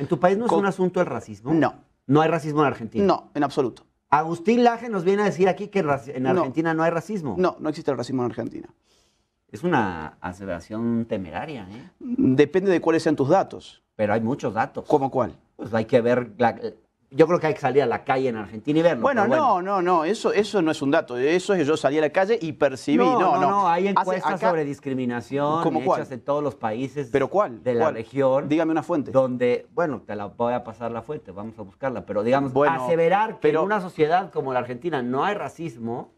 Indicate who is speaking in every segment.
Speaker 1: ¿En tu país no es un asunto el racismo? No. ¿No hay racismo en Argentina? No, en absoluto. Agustín Laje nos viene a decir aquí que en Argentina no, hay racismo. No, no existe el racismo en Argentina. Es una aceleración temeraria, ¿eh?
Speaker 2: Depende
Speaker 1: de cuáles sean tus datos. Pero hay muchos datos. ¿Cómo cuál? Pues hay que ver la, yo creo que hay que salir a la calle en Argentina y verlo. Bueno, no,
Speaker 2: no, no, eso, eso no es un dato. Eso es que yo salí a la calle y percibí. No, no, no. hay encuestas sobre
Speaker 1: discriminación hechas en todos los países. ¿Pero cuál? De la región. Dígame una fuente. Donde, bueno, te la voy a pasar la fuente, vamos a buscarla. Pero digamos, aseverar que pero, en una sociedad como la Argentina no hay racismo.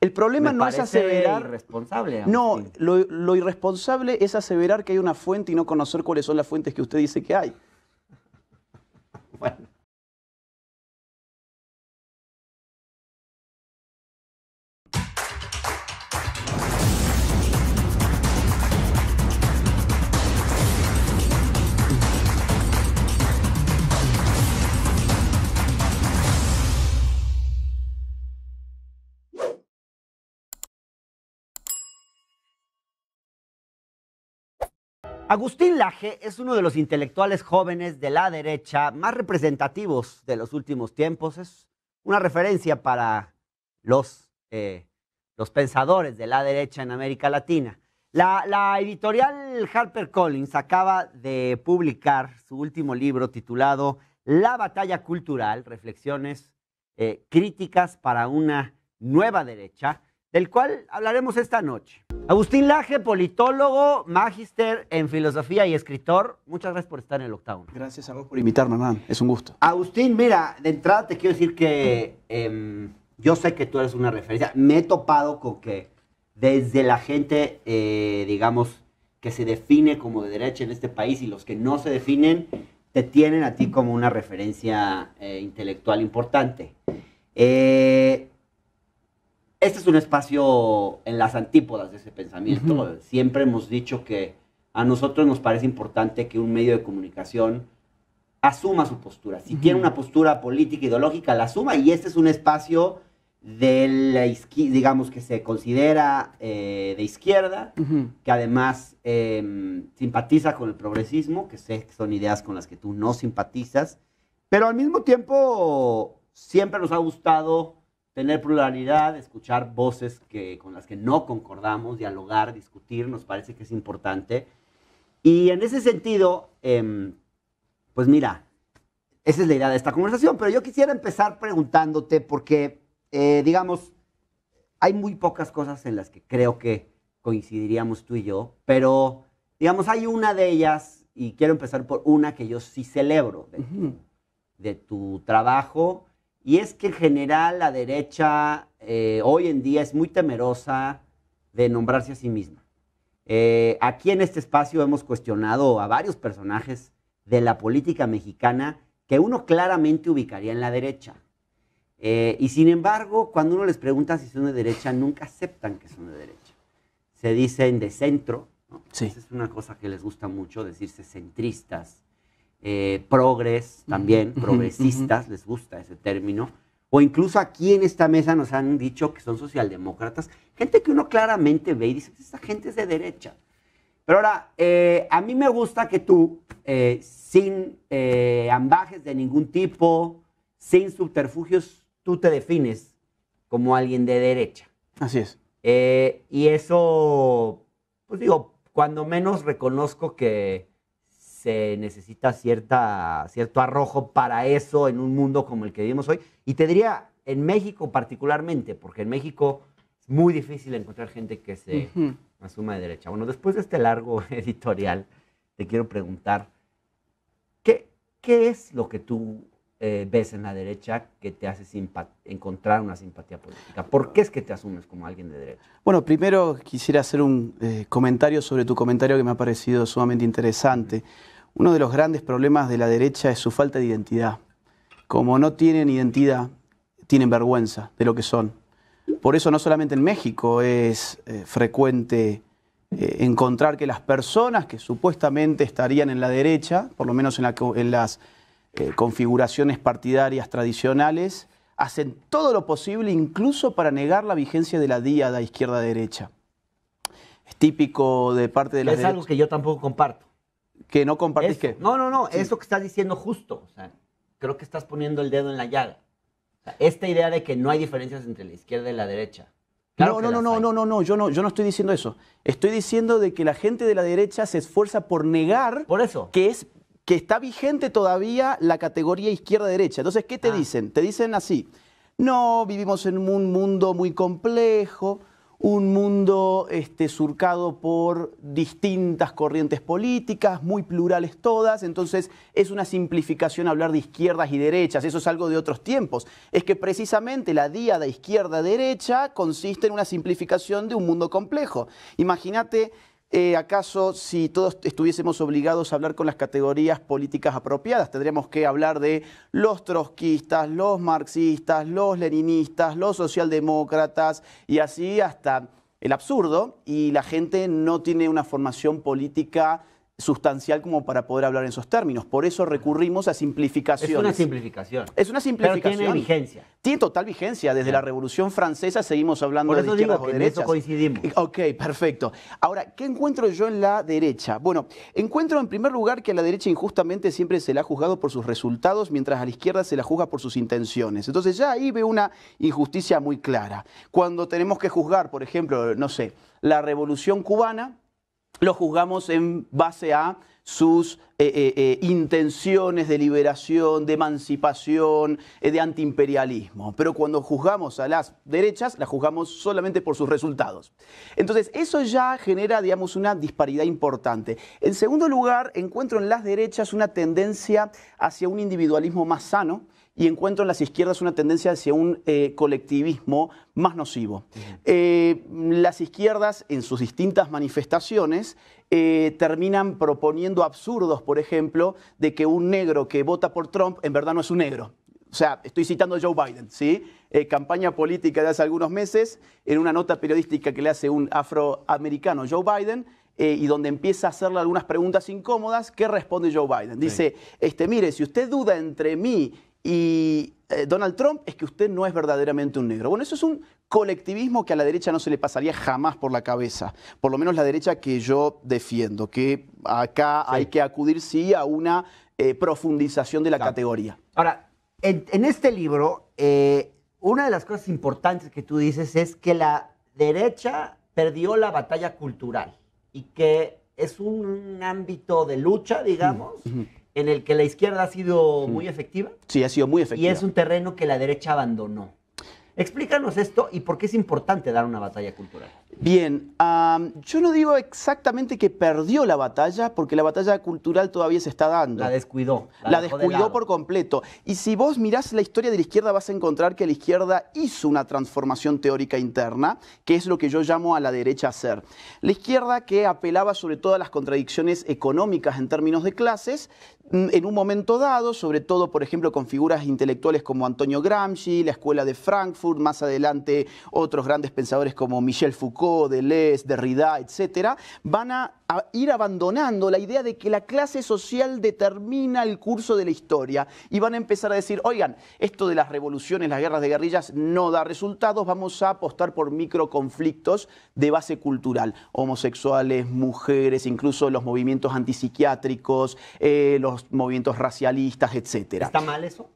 Speaker 2: El problema no es aseverar.
Speaker 1: irresponsable. No,
Speaker 2: lo, lo irresponsable es aseverar que hay una fuente y no conocer cuáles son las fuentes que usted dice que hay. bueno.
Speaker 1: Agustín Laje es uno de los intelectuales jóvenes de la derecha más representativos de los últimos tiempos. Es una referencia para los, eh, los pensadores de la derecha en América Latina. La, editorial editorial HarperCollins acaba de publicar su último libro titulado La batalla cultural, reflexiones eh, críticas para una nueva derecha, del cual hablaremos esta noche. Agustín Laje, politólogo, magíster en filosofía y escritor. Muchas gracias por estar en el octavo. Gracias a vos por
Speaker 2: invitarme, hermano. Es un gusto.
Speaker 1: Agustín, mira, de entrada te quiero decir que em, yo sé que tú eres una referencia. Me he topado con que desde la gente, eh, digamos, que se define como de derecha en este país y los que no se definen, te tienen a ti como una referencia eh, intelectual importante. Eh, este es un espacio en las antípodas de ese pensamiento. Siempre hemos dicho que a nosotros nos parece importante que un medio de comunicación asuma su postura. Si tiene una postura política, ideológica, la asuma. Y este es un espacio de digamos que se considera eh, de izquierda, que además em, simpatiza con el progresismo, que sé que son ideas con las que tú no simpatizas, pero al mismo tiempo siempre nos ha gustado tener pluralidad, escuchar voces que, con las que no concordamos, dialogar, discutir, nos parece que es importante. Y en ese sentido, em, pues mira, esa es la idea de esta conversación, pero yo quisiera empezar preguntándote porque, eh, digamos, hay muy pocas cosas en las que creo que coincidiríamos tú y yo, pero, digamos, hay una de ellas, y quiero empezar por una que yo sí celebro de, de tu trabajo y es que en general la derecha eh, hoy en día es muy temerosa de nombrarse a sí misma. Eh, aquí en este espacio hemos cuestionado a varios personajes de la política mexicana que uno claramente ubicaría en la derecha. Eh, y sin embargo, cuando uno les pregunta si son de derecha, nunca aceptan que son de derecha. Se dicen de centro. es una cosa que les gusta mucho, decirse centristas, eh, progres también, progresistas, les gusta ese término, o incluso aquí en esta mesa nos han dicho que son socialdemócratas, gente que uno claramente ve y dice, pues esta gente es de derecha. Pero ahora, eh, a mí me gusta que tú, eh, sin ambajes de ningún tipo, sin subterfugios, tú te defines como alguien de derecha. Así es. y eso, pues digo, cuando menos reconozco que se necesita cierta, cierto arrojo para eso en un mundo como el que vivimos hoy. Y te diría, en México particularmente, porque en México es muy difícil encontrar gente que se asuma de derecha. Bueno, después de este largo editorial, te quiero preguntar, ¿qué, qué es lo que tú eh, ves en la derecha que te hace encontrar una simpatía política? ¿Por qué es que te asumes como alguien de derecha?
Speaker 2: Bueno, primero quisiera hacer un eh, comentario sobre tu comentario que me ha parecido sumamente interesante. Uno de los grandes problemas de la derecha es su falta de identidad. Como no tienen identidad, tienen vergüenza de lo que son. Por eso no solamente en México es eh, frecuente eh, encontrar que las personas que supuestamente estarían en la derecha, por lo menos en, las eh, configuraciones partidarias tradicionales, hacen todo lo posible incluso para negar la vigencia de la diada izquierda-derecha. Es típico de parte de la... Es algo que yo
Speaker 1: tampoco comparto
Speaker 2: que no compartís que.
Speaker 1: No, no, no, eso que estás diciendo justo. creo que estás poniendo el dedo en la llaga. esta idea de que no hay diferencias entre la izquierda y la derecha.
Speaker 2: no, no, no, no, no, no, yo no, yo no estoy diciendo eso. Estoy diciendo de que la gente de la derecha se esfuerza por negar por eso. que es que está vigente todavía la categoría izquierda-derecha. Entonces, ¿qué te ah. dicen? Te dicen así, no, vivimos en un mundo muy complejo, un mundo este, surcado por distintas corrientes políticas, muy plurales todas, entonces es una simplificación hablar de izquierdas y derechas, eso es algo de otros tiempos. Es que precisamente la diada izquierda-derecha consiste en una simplificación de un mundo complejo. Imagínate eh, ¿Acaso si todos estuviésemos obligados a hablar con las categorías políticas apropiadas, tendríamos que hablar de los trotskistas, los marxistas, los leninistas, los socialdemócratas y así hasta el absurdo? Y la gente no tiene una formación política sustancial como para poder hablar en esos términos. Por eso recurrimos a simplificaciones. Es una simplificación. Es una simplificación. Pero tiene vigencia. Tiene total vigencia. Desde la Revolución Francesa seguimos hablando de izquierdas digo eso coincidimos. Ok, perfecto. Ahora, ¿qué encuentro yo en la derecha? Bueno, encuentro en primer lugar que a la derecha injustamente siempre se la ha juzgado por sus resultados, mientras a la izquierda se la juzga por sus intenciones. Entonces ya ahí veo una injusticia muy clara. Cuando tenemos que juzgar, por ejemplo, no sé, la Revolución Cubana, lo juzgamos en base a sus eh, eh, eh, intenciones de liberación, de emancipación, de antiimperialismo. Pero cuando juzgamos a las derechas, las juzgamos solamente por sus resultados. Entonces, eso ya genera, digamos, una disparidad importante. En segundo lugar, encuentro en las derechas una tendencia hacia un individualismo más sano, y encuentro en las izquierdas una tendencia hacia un eh, colectivismo más nocivo. Eh, las izquierdas, en sus distintas manifestaciones, eh, terminan proponiendo absurdos, por ejemplo, de que un negro que vota por Trump en verdad no es un negro. O sea, estoy citando a Joe Biden, ¿sí? campaña política de hace algunos meses, en una nota periodística que le hace un afroamericano, Joe Biden, y donde empieza a hacerle algunas preguntas incómodas, ¿qué responde Joe Biden? Dice, este, mire, si usted duda entre mí y eh, Donald Trump es que usted no es verdaderamente un negro. Bueno, eso es un colectivismo que a la derecha no se le pasaría jamás por la cabeza, por lo menos la derecha que yo defiendo, que acá hay que acudir sí a una eh, profundización de la categoría.
Speaker 1: Ahora, en, este libro, eh, una de las cosas importantes que tú dices es que la derecha perdió la batalla cultural y que es un ámbito de lucha, digamos, en el que la izquierda ha sido mm. muy efectiva.
Speaker 2: Sí, ha sido muy efectiva. Y es un
Speaker 1: terreno que la derecha abandonó. Explícanos esto y por qué es importante dar una batalla cultural.
Speaker 2: Bien, yo no digo exactamente que perdió la batalla, porque la batalla cultural todavía se está dando. La descuidó. La, descuidó por completo. Y si vos mirás la historia de la izquierda, vas a encontrar que la izquierda hizo una transformación teórica interna, que es lo que yo llamo a la derecha hacer. La izquierda que apelaba sobre todo a las contradicciones económicas en términos de clases, mm, en un momento dado, sobre todo, por ejemplo, con figuras intelectuales como Antonio Gramsci, la Escuela de Frankfurt, más adelante otros grandes pensadores como Michel Foucault, Deleuze, Derrida, etc., van a, ir abandonando la idea de que la clase social determina el curso de la historia y van a empezar a decir, oigan, esto de las revoluciones, las guerras de guerrillas no da resultados, vamos a apostar por microconflictos de base cultural, homosexuales, mujeres, incluso los movimientos antipsiquiátricos, eh, los movimientos racialistas, etc. ¿Está mal eso?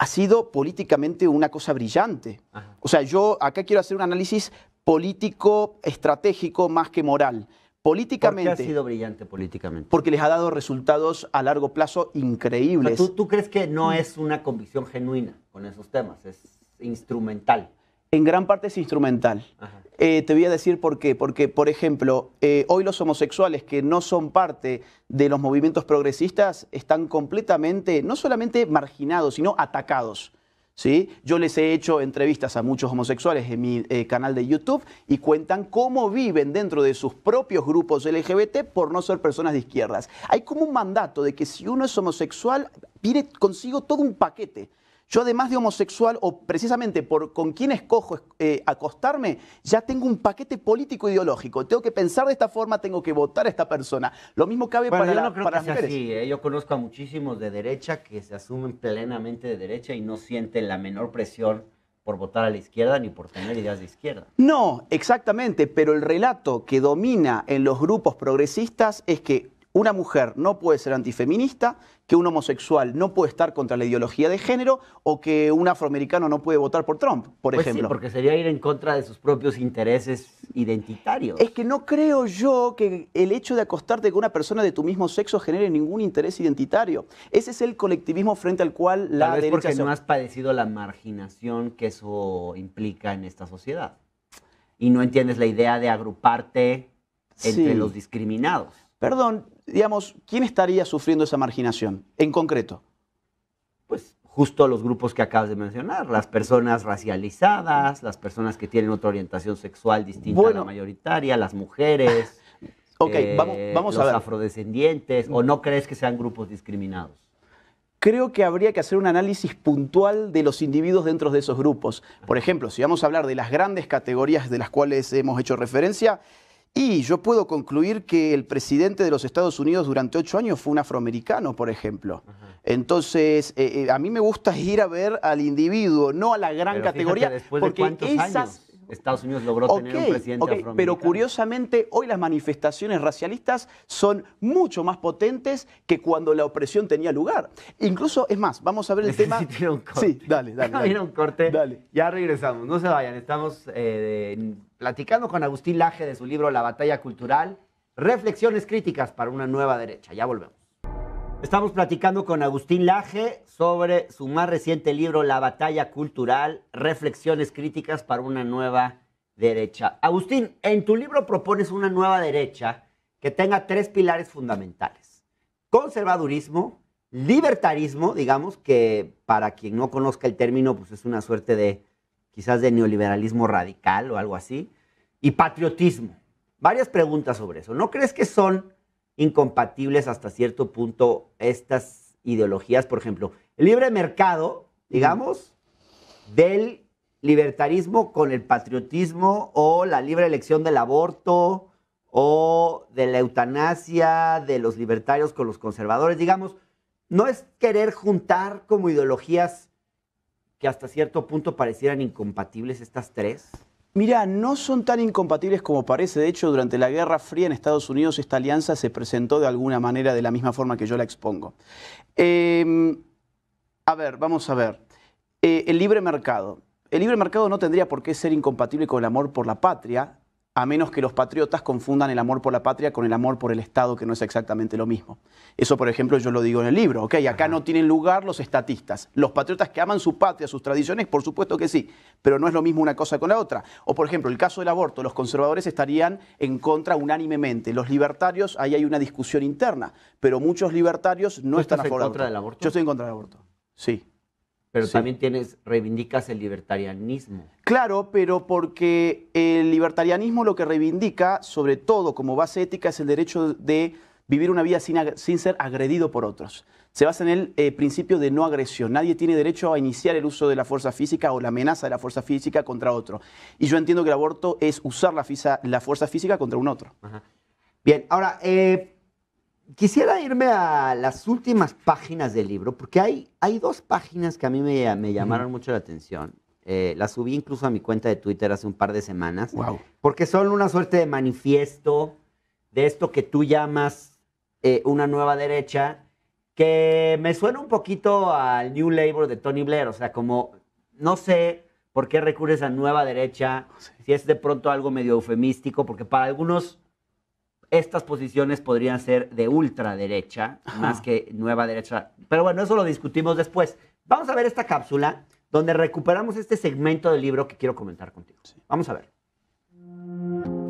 Speaker 2: ha sido políticamente una cosa brillante. O sea, yo acá quiero hacer un análisis político estratégico más que moral. Políticamente. ha sido brillante políticamente? Porque les ha dado resultados a largo plazo increíbles.
Speaker 1: ¿tú, crees que no es una convicción genuina con esos temas? Es
Speaker 2: instrumental en gran parte es instrumental. Eh, te voy a decir por qué. Porque, por ejemplo, eh, hoy los homosexuales que no son parte de los movimientos progresistas están completamente, no solamente marginados, sino atacados. ¿Sí? Yo les he hecho entrevistas a muchos homosexuales en mi eh, canal de YouTube y cuentan cómo viven dentro de sus propios grupos LGBT por no ser personas de izquierdas. Hay como un mandato de que si uno es homosexual, viene consigo todo un paquete. Yo además de homosexual, o precisamente por con quién escojo eh, acostarme, ya tengo un paquete político ideológico. Tengo que pensar de esta forma, tengo que votar a esta persona. Lo mismo cabe para, las
Speaker 1: Yo conozco a muchísimos de derecha que se asumen plenamente de derecha y no sienten la menor presión por votar a la izquierda ni por tener ideas de izquierda.
Speaker 2: No, exactamente, pero el relato que domina en los grupos progresistas es que una mujer no puede ser antifeminista que un homosexual no puede estar contra la ideología de género o que un afroamericano no puede votar por Trump, por pues ejemplo. Sí, porque
Speaker 1: sería ir en contra de sus propios intereses identitarios. Es
Speaker 2: que no creo yo que el hecho de acostarte con una persona de tu mismo sexo genere ningún interés identitario. Ese es el colectivismo frente al cual la Tal vez porque no has
Speaker 1: padecido la marginación que eso implica en esta sociedad. Y no entiendes la idea de agruparte entre los
Speaker 2: discriminados. Perdón, digamos, ¿quién estaría sufriendo esa marginación en concreto? Pues justo los grupos que acabas de mencionar, las personas
Speaker 1: racializadas, las personas que tienen otra orientación sexual distinta a la mayoritaria, las mujeres,
Speaker 2: eh, vamos, vamos los a
Speaker 1: afrodescendientes, o no crees que sean grupos discriminados.
Speaker 2: Creo que habría que hacer un análisis puntual de los individuos dentro de esos grupos. Por ejemplo, si vamos a hablar de las grandes categorías de las cuales hemos hecho referencia, y yo puedo concluir que el presidente de los Estados Unidos durante ocho años fue un afroamericano, por ejemplo. Entonces, eh, eh, a mí me gusta ir a ver al individuo, no a la gran categoría, porque esas,
Speaker 1: Estados Unidos logró tener un presidente Pero
Speaker 2: curiosamente, hoy las manifestaciones racialistas son mucho más potentes que cuando la opresión tenía lugar. Incluso, es más, vamos a ver el tema. Sí, dale, dale. dale. Ya
Speaker 1: regresamos. No se vayan. Estamos eh, platicando con Agustín Laje de su libro La batalla cultural. Reflexiones críticas para una nueva derecha. Ya volvemos. Estamos platicando con Agustín Laje sobre su más reciente libro, La batalla cultural, reflexiones críticas para una nueva derecha. Agustín, en tu libro propones una nueva derecha que tenga tres pilares fundamentales. Conservadurismo, libertarismo, digamos, que para quien no conozca el término, pues es una suerte de quizás de neoliberalismo radical o algo así, y patriotismo. Varias preguntas sobre eso. ¿No crees que son incompatibles hasta cierto punto estas ideologías. Por ejemplo, el libre mercado, digamos, del libertarismo con el patriotismo o la libre elección del aborto o de la eutanasia de los libertarios con los conservadores, digamos, no es querer juntar
Speaker 2: como ideologías
Speaker 1: que hasta cierto punto parecieran
Speaker 2: incompatibles estas tres. Mira, no son tan incompatibles como parece. De hecho, durante la Guerra Fría en Estados Unidos esta alianza se presentó de alguna manera de la misma forma que yo la expongo. Em, a ver, vamos a ver. Eh, el libre mercado. El libre mercado no tendría por qué ser incompatible con el amor por la patria, a menos que los patriotas confundan el amor por la patria con el amor por el Estado, que no es exactamente lo mismo. Eso, por ejemplo, yo lo digo en el libro. ¿ok? Acá no tienen lugar los estatistas. Los patriotas que aman su patria, sus tradiciones, por supuesto que sí, pero no es lo mismo una cosa con la otra. O, por ejemplo, el caso del aborto, los conservadores estarían en contra unánimemente. Los libertarios, ahí hay una discusión interna, pero muchos libertarios no están a favor del aborto. Yo estoy en contra del aborto. Sí. Pero también
Speaker 1: tienes, reivindicas el libertarianismo.
Speaker 2: Claro, pero porque el libertarianismo lo que reivindica, sobre todo como base ética, es el derecho de vivir una vida sin, ser agredido por otros. Se basa en el eh, principio de no agresión. Nadie tiene derecho a iniciar el uso de la fuerza física o la amenaza de la fuerza física contra otro. Y yo entiendo que el aborto es usar la, fuerza física contra un otro. Bien, ahora, eh, quisiera irme a las últimas páginas
Speaker 1: del libro, porque hay, hay dos páginas que a mí me, llamaron mucho la atención. Eh, las subí incluso a mi cuenta de Twitter hace un par de semanas, wow. porque son una suerte de manifiesto de esto que tú llamas eh, una nueva derecha, que me suena un poquito al New Labour de Tony Blair, o sea, como no sé por qué recurres a nueva derecha, si es de pronto algo medio eufemístico, porque para algunos estas posiciones podrían ser de ultraderecha, más que nueva derecha. Pero bueno, eso lo discutimos después. Vamos a ver esta cápsula donde recuperamos este segmento del libro que quiero comentar contigo. Vamos a ver.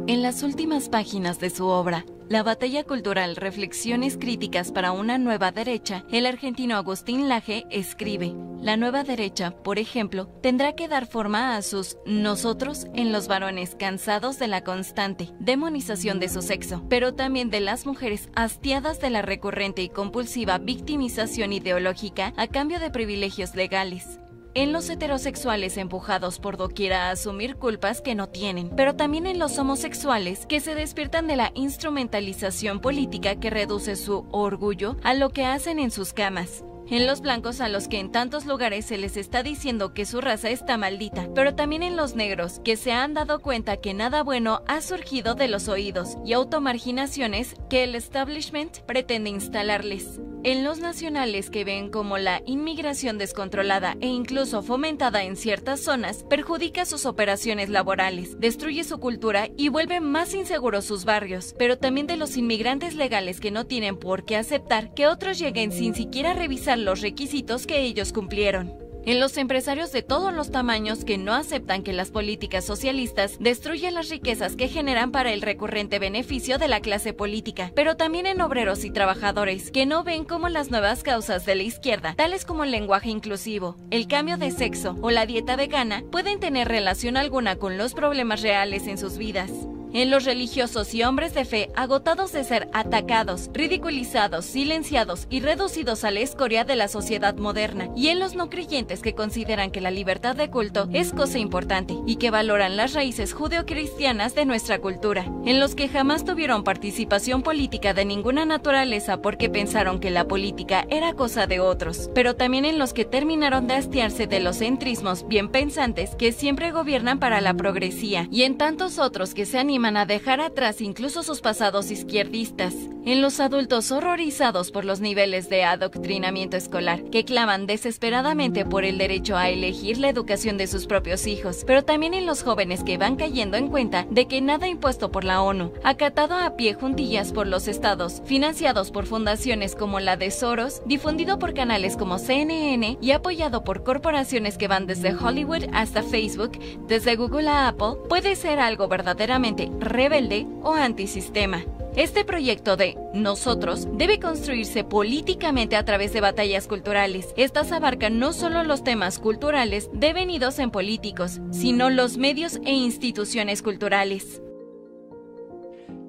Speaker 3: En las últimas páginas de su obra, La batalla cultural, reflexiones críticas para una nueva derecha, el argentino Agustín Laje escribe, La nueva derecha, por ejemplo, tendrá que dar forma a sus nosotros en los varones cansados de la constante demonización de su sexo, pero también de las mujeres hastiadas de la recurrente y compulsiva victimización ideológica a cambio de privilegios legales en los heterosexuales empujados por doquiera a asumir culpas que no tienen, pero también en los homosexuales que se despiertan de la instrumentalización política que reduce su orgullo a lo que hacen en sus camas en los blancos a los que en tantos lugares se les está diciendo que su raza está maldita, pero también en los negros, que se han dado cuenta que nada bueno ha surgido de los oídos y automarginaciones que el establishment pretende instalarles. En los nacionales que ven como la inmigración descontrolada e incluso fomentada en ciertas zonas perjudica sus operaciones laborales, destruye su cultura y vuelve más inseguros sus barrios, pero también de los inmigrantes legales que no tienen por qué aceptar que otros lleguen sin siquiera revisar los requisitos que ellos cumplieron. En los empresarios de todos los tamaños que no aceptan que las políticas socialistas destruyan las riquezas que generan para el recurrente beneficio de la clase política, pero también en obreros y trabajadores que no ven cómo las nuevas causas de la izquierda, tales como el lenguaje inclusivo, el cambio de sexo o la dieta vegana, pueden tener relación alguna con los problemas reales en sus vidas en los religiosos y hombres de fe agotados de ser atacados, ridiculizados, silenciados y reducidos a la escoria de la sociedad moderna, y en los no creyentes que consideran que la libertad de culto es cosa importante y que valoran las raíces judeocristianas de nuestra cultura, en los que jamás tuvieron participación política de ninguna naturaleza porque pensaron que la política era cosa de otros, pero también en los que terminaron de hastiarse de los centrismos bien pensantes que siempre gobiernan para la progresía, y en tantos otros que se han a dejar atrás incluso sus pasados izquierdistas. En los adultos horrorizados por los niveles de adoctrinamiento escolar, que claman desesperadamente por el derecho a elegir la educación de sus propios hijos, pero también en los jóvenes que van cayendo en cuenta de que nada impuesto por la ONU, acatado a pie juntillas por los estados, financiados por fundaciones como la de Soros, difundido por canales como CNN y apoyado por corporaciones que van desde Hollywood hasta Facebook, desde Google a Apple, puede ser algo verdaderamente rebelde o antisistema. Este proyecto de nosotros debe construirse políticamente a través de batallas culturales. Estas abarcan no solo los temas culturales devenidos en políticos, sino los medios e instituciones culturales.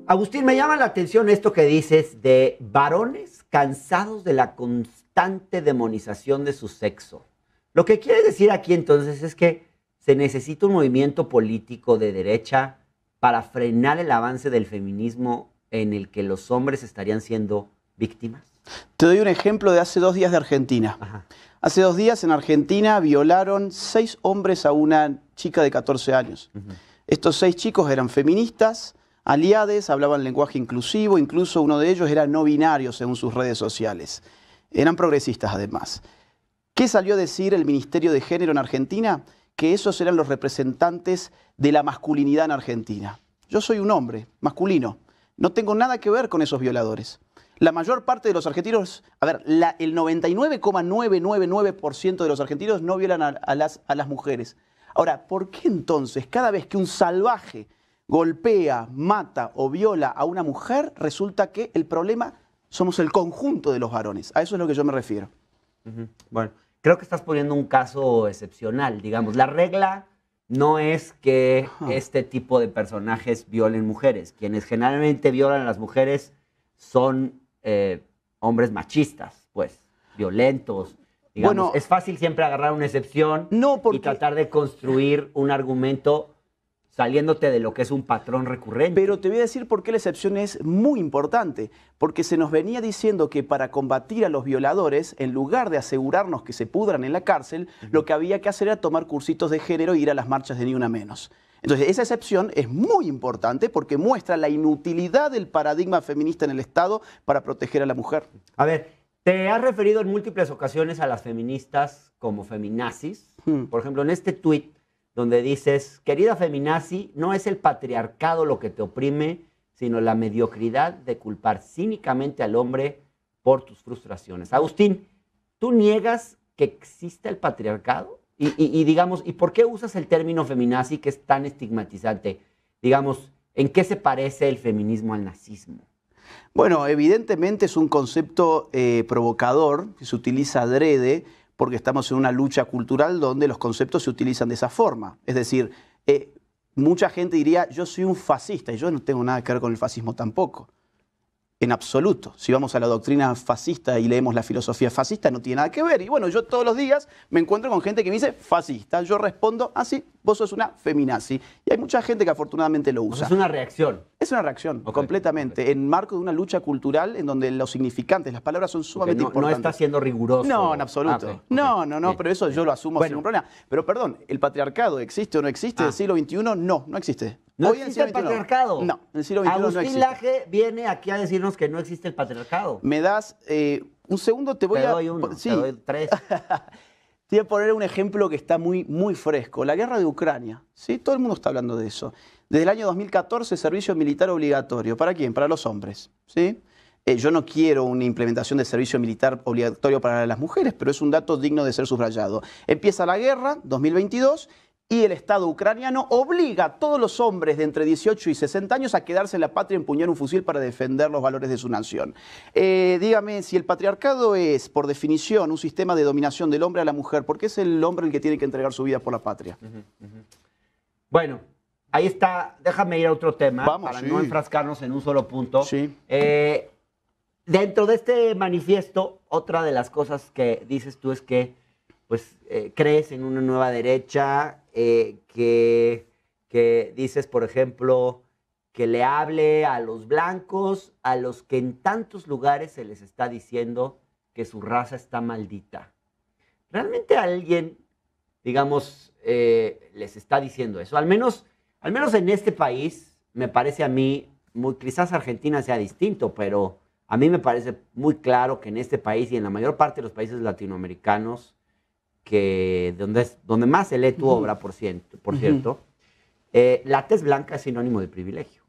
Speaker 1: Agustín, me llama la atención esto que dices de varones cansados de la constante demonización de su sexo. Lo que quiere decir aquí entonces es que se necesita un movimiento político de derecha, para frenar el avance del feminismo
Speaker 2: en el que los hombres estarían siendo víctimas? Te doy un ejemplo de hace dos días de Argentina. Hace dos días en Argentina violaron seis hombres a una chica de 14 años. Estos seis chicos eran feministas, aliades, hablaban lenguaje inclusivo, incluso uno de ellos era no binario según sus redes sociales. Eran progresistas además. ¿Qué salió a decir el Ministerio de Género en Argentina? que esos eran los representantes de la masculinidad en Argentina. Yo soy un hombre masculino, no tengo nada que ver con esos violadores. La mayor parte de los argentinos, a ver, el 99,999% de los argentinos no violan a, las, mujeres. Ahora, ¿por qué entonces cada vez que un salvaje golpea, mata o viola a una mujer, resulta que el problema somos el conjunto de los varones? A eso es lo que yo me refiero.
Speaker 1: Bueno, creo que estás poniendo un caso excepcional, digamos. La regla no es que este tipo de personajes violen mujeres. Quienes generalmente violan a las mujeres son eh, hombres machistas, pues, violentos. Digamos. Bueno, es fácil siempre agarrar una excepción y tratar de construir
Speaker 2: un argumento saliéndote de lo que es un patrón recurrente. Pero te voy a decir por qué la excepción es muy importante, porque se nos venía diciendo que para combatir a los violadores, en lugar de asegurarnos que se pudran en la cárcel, lo que había que hacer era tomar cursitos de género e ir a las marchas de Ni Una Menos. Entonces, esa excepción es muy importante porque muestra la inutilidad del paradigma feminista en el Estado para proteger a la mujer. A ver, te has referido en
Speaker 1: múltiples ocasiones a las feministas como feminazis. Hmm. Por ejemplo, en este tuit donde dices, querida feminazi, no es el patriarcado lo que te oprime, sino la mediocridad de culpar cínicamente al hombre por tus frustraciones. Agustín, ¿tú niegas que existe el patriarcado? Y, digamos, ¿y por qué usas el término feminazi que es tan estigmatizante? Digamos, ¿en qué se parece el feminismo al nazismo?
Speaker 2: Bueno, evidentemente es un concepto eh, provocador se utiliza adrede porque estamos en una lucha cultural donde los conceptos se utilizan de esa forma. Es decir, eh, mucha gente diría, yo soy un fascista y yo no tengo nada que ver con el fascismo tampoco. En absoluto. Si vamos a la doctrina fascista y leemos la filosofía fascista, no tiene nada que ver. Y bueno, yo todos los días me encuentro con gente que me dice fascista. Yo respondo, ah, vos sos una feminazi. Y hay mucha gente que afortunadamente lo usa. Es una reacción. Es una reacción, completamente, en marco de una lucha cultural en donde los significantes, las palabras son sumamente importantes. No está siendo
Speaker 1: riguroso. No, en absoluto. Ah,
Speaker 2: no, no, no, pero eso yo lo asumo sin un problema. Pero perdón, ¿el patriarcado existe o no existe en el ah. siglo XXI? No, no existe. ¿No existe el, patriarcado? No, en el siglo XXI Agustín no Laje
Speaker 1: viene aquí a decirnos que no existe el patriarcado.
Speaker 2: Me das eh, un segundo, te voy te doy a... Te doy tres. te voy a poner un ejemplo que está muy, muy fresco. La guerra de Ucrania, ¿sí? Todo el mundo está hablando de eso. Desde el año 2014, servicio militar obligatorio. ¿Para quién? Para los hombres. ¿sí? Eh, yo no quiero una implementación de servicio militar obligatorio para las mujeres, pero es un dato digno de ser subrayado. Empieza la guerra, 2022, y el Estado ucraniano obliga a todos los hombres de entre 18 y 60 años a quedarse en la patria y empuñar un fusil para defender los valores de su nación. Eh, dígame, si el patriarcado es, por definición, un sistema de dominación del hombre a la mujer, ¿por qué es el hombre el que tiene que entregar su vida por la patria?
Speaker 1: Bueno, ahí está, déjame ir a otro tema para no enfrascarnos en un solo punto. Eh, dentro de este manifiesto, otra de las cosas que dices tú es que pues eh, crees en una nueva derecha, eh, que, dices, por ejemplo, que le hable a los blancos, a los que en tantos lugares se les está diciendo que su raza está maldita. ¿Realmente alguien, digamos, les está diciendo eso? Al menos al menos en este país, me parece a mí, muy, quizás Argentina sea distinto, pero a mí me parece muy claro que en este país y en la mayor parte de los países latinoamericanos, que donde, donde más se lee tu obra, por, cierto, eh, la tez blanca es sinónimo de privilegio.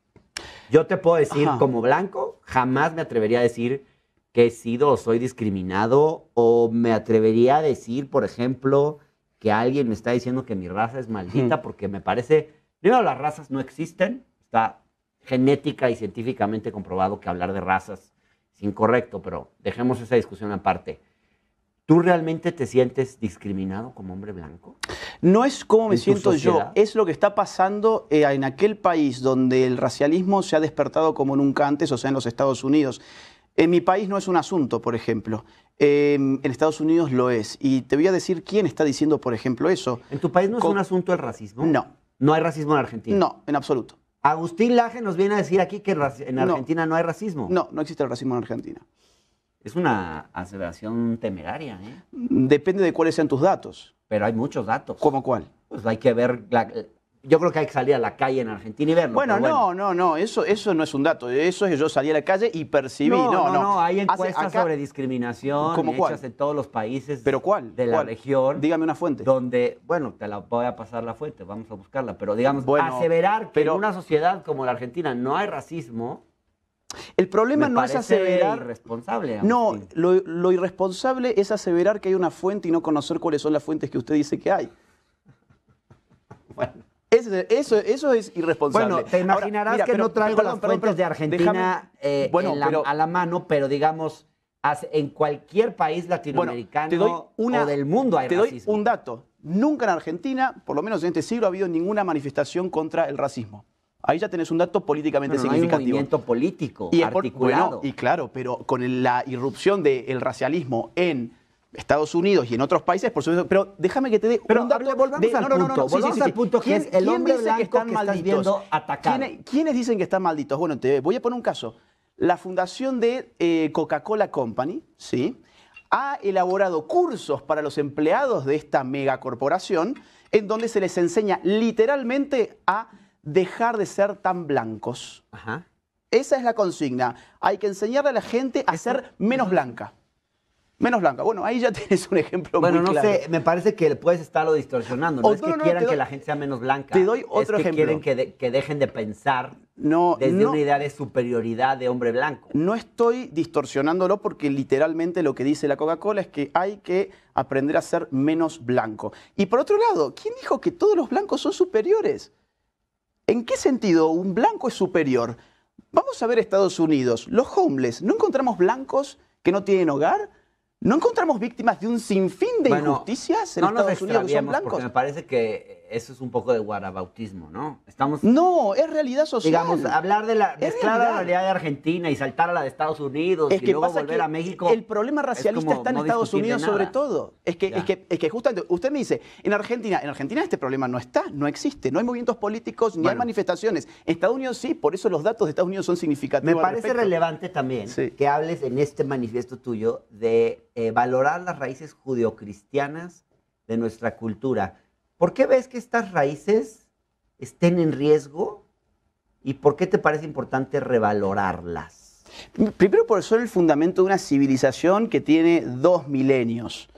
Speaker 1: Yo te puedo decir, como blanco, jamás me atrevería a decir que he sido o soy discriminado, o me atrevería a decir, por ejemplo, que alguien me está diciendo que mi raza es maldita porque me parece Primero, las razas no existen. Está genética y científicamente comprobado que hablar de razas es incorrecto, pero dejemos esa discusión aparte. ¿Tú realmente te sientes discriminado como hombre blanco?
Speaker 2: No es como me siento yo, es lo que está pasando eh, en aquel país donde el racialismo se ha despertado como nunca antes, o sea, en los Estados Unidos. En mi país no es un asunto, por ejemplo. Em, en Estados Unidos lo es. Y te voy a decir quién está diciendo, por ejemplo, eso.
Speaker 1: ¿En tu país no es un asunto el racismo? No.
Speaker 2: No hay racismo en Argentina. No, en absoluto.
Speaker 1: Agustín Laje nos viene a decir aquí que en Argentina no, hay racismo. No, no existe el racismo en Argentina. Es una aseveración temeraria. ¿eh? Depende de cuáles sean tus datos. Pero hay muchos datos. ¿Cómo cuál? Pues hay que ver la, yo creo que hay que salir a la calle en Argentina y verlo. Bueno, no,
Speaker 2: no, no, eso, eso no es un dato. Eso es que yo salí a la calle y percibí. No, no, no. hay encuestas sobre
Speaker 1: discriminación hechas en todos los países. ¿Pero cuál? De la región. Dígame una fuente. Donde, bueno, te la voy a pasar la fuente, vamos a buscarla. Pero digamos, aseverar que pero... en una sociedad como la Argentina no hay racismo.
Speaker 2: El problema no es aseverar.
Speaker 1: irresponsable.
Speaker 2: No, lo, lo, irresponsable es aseverar que hay una fuente y no conocer cuáles son las fuentes que usted dice que hay. bueno, eso, eso es irresponsable. Bueno, te imaginarás que no traigo las fuentes de Argentina
Speaker 1: eh, bueno, a la mano, pero digamos, en cualquier país
Speaker 2: latinoamericano o del mundo Te doy un dato. Nunca en Argentina, por lo menos en este siglo, ha habido ninguna manifestación contra el racismo. Ahí ya tenés un dato políticamente significativo. movimiento político y articulado. y claro, pero con la irrupción del racialismo en Estados Unidos y en otros países, por supuesto. Pero déjame que te dé un dato. volvamos no, no, no, no, volvamos están ¿Quiénes, dicen que están malditos? Bueno, te voy a poner un caso. La fundación de eh, Coca-Cola Company, ¿sí? ha elaborado cursos para los empleados de esta megacorporación en donde se les enseña literalmente a dejar de ser tan blancos. Esa es la consigna. Hay que enseñarle a la gente a ser menos blanca menos blanca. Bueno, ahí ya tienes un ejemplo bueno, no sé,
Speaker 1: me parece que puedes estarlo distorsionando.
Speaker 2: No oh, es que quieran que la gente sea menos blanca. Te doy otro es que quieren
Speaker 1: que, que, dejen de pensar
Speaker 2: no, desde una idea
Speaker 1: de superioridad
Speaker 2: de hombre blanco. No estoy distorsionándolo porque literalmente lo que dice la Coca-Cola es que hay que aprender a ser menos blanco. Y por otro lado, ¿quién dijo que todos los blancos son superiores? ¿En qué sentido un blanco es superior? Vamos a ver Estados Unidos, los homeless, ¿no encontramos blancos que no tienen hogar? ¿No encontramos víctimas de un sinfín de injusticias en Estados Unidos que son blancos? Porque me
Speaker 1: parece que eh, eso es un poco de guarabautismo, ¿no?
Speaker 2: Estamos. No, es realidad social. Digamos, hablar de la realidad. la realidad
Speaker 1: de Argentina y saltar a la de Estados Unidos que y luego volver a México. El
Speaker 2: problema racialista está en Estados Unidos, sobre todo. Es que, justamente, usted me dice, en Argentina, en Argentina este problema no está, no existe. No hay movimientos políticos ni hay manifestaciones. En Estados Unidos sí, por eso los datos de Estados Unidos son significativos. Me parece
Speaker 1: relevante también que hables en este manifiesto tuyo de eh, valorar las raíces judeocristianas de nuestra cultura. ¿Por qué ves que estas raíces estén en riesgo y por qué te parece importante revalorarlas?
Speaker 2: Primero por eso el fundamento de una civilización que tiene dos milenios.